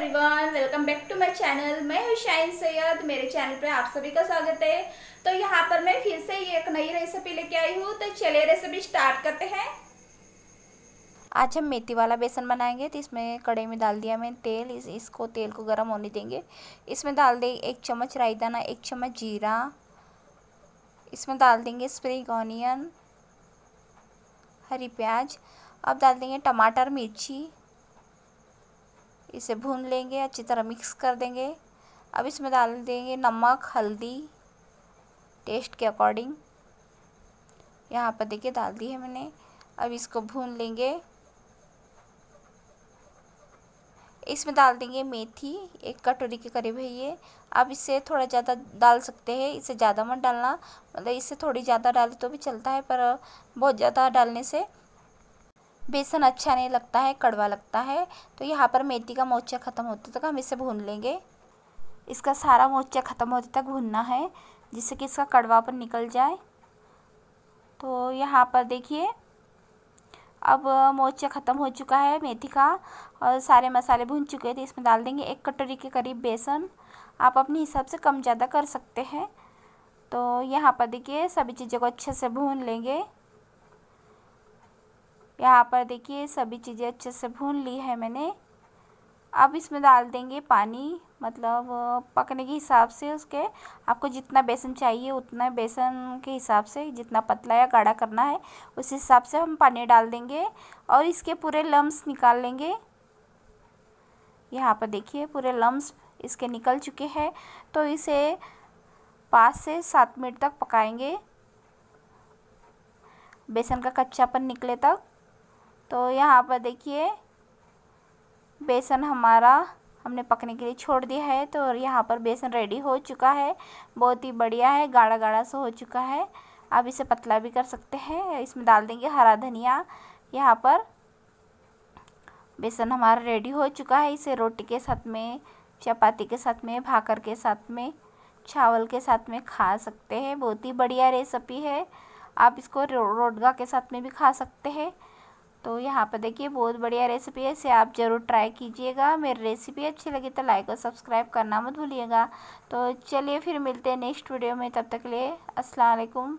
everyone welcome back to my channel मैं हूँ shine Syed मेरे चैनल पर आप सभी का स्वागत है तो यहाँ पर मैं फिर से एक नई रेसिपी लेके आई हूँ तो चलिए रेसिपी स्टार्ट करते हैं आज हम मेथी वाला बेसन बनाएंगे तो इसमें कड़े में डाल दिया मैंने तेल इस इसको तेल को गर्म होने देंगे इसमें डाल दें एक चम्मच राई दाना एक चम्मच जीरा इसमें डाल देंगे स्प्रिंग ऑनियन हरी प्याज अब डाल देंगे टमाटर मिर्ची इसे भून लेंगे अच्छी तरह मिक्स कर देंगे अब इसमें डाल देंगे नमक हल्दी टेस्ट के अकॉर्डिंग यहाँ पर देखिए डाल दी है मैंने अब इसको भून लेंगे इसमें डाल देंगे मेथी एक कटोरी के करीब है ये आप इसे थोड़ा ज़्यादा डाल सकते हैं इसे ज़्यादा मत डालना मतलब इससे थोड़ी ज़्यादा डाले तो भी चलता है पर बहुत ज़्यादा डालने से बेसन अच्छा नहीं लगता है कड़वा लगता है तो यहाँ पर मेथी का मोर्चा ख़त्म होते तक हम इसे भून लेंगे इसका सारा मोर्चा ख़त्म होते तक भूनना है जिससे कि इसका कड़वापन निकल जाए तो यहाँ पर देखिए अब मोर्चा ख़त्म हो चुका है मेथी का और सारे मसाले भून चुके थे तो इसमें डाल देंगे एक कटोरी के करीब बेसन आप अपने हिसाब से कम ज़्यादा कर सकते हैं तो यहाँ पर देखिए सभी चीज़ों को अच्छे से भून लेंगे यहाँ पर देखिए सभी चीज़ें अच्छे से भून ली है मैंने अब इसमें डाल देंगे पानी मतलब पकने के हिसाब से उसके आपको जितना बेसन चाहिए उतना बेसन के हिसाब से जितना पतला या गाढ़ा करना है उस हिसाब से हम पानी डाल देंगे और इसके पूरे लम्स निकाल लेंगे यहाँ पर देखिए पूरे लम्स इसके निकल चुके हैं तो इसे पाँच से सात मिनट तक पकाएंगे बेसन का कच्चापन निकले तक तो यहाँ पर देखिए बेसन हमारा हमने पकने के लिए छोड़ दिया है तो यहाँ पर बेसन रेडी हो चुका है बहुत ही बढ़िया है गाढ़ा गाढ़ा सा हो चुका है आप इसे पतला भी कर सकते हैं इसमें डाल देंगे हरा धनिया यहाँ पर बेसन हमारा रेडी हो चुका है इसे रोटी के साथ में चपाती के साथ में भाकर के साथ में चावल के साथ में खा सकते हैं बहुत ही बढ़िया रेसिपी है आप इसको रो, के साथ में भी खा सकते हैं तो यहाँ पर देखिए बहुत बढ़िया रेसिपी है इसे आप ज़रूर ट्राई कीजिएगा मेरी रेसिपी अच्छी लगी तो लाइक और सब्सक्राइब करना मत भूलिएगा तो चलिए फिर मिलते हैं नेक्स्ट वीडियो में तब तक के लिए असलकुम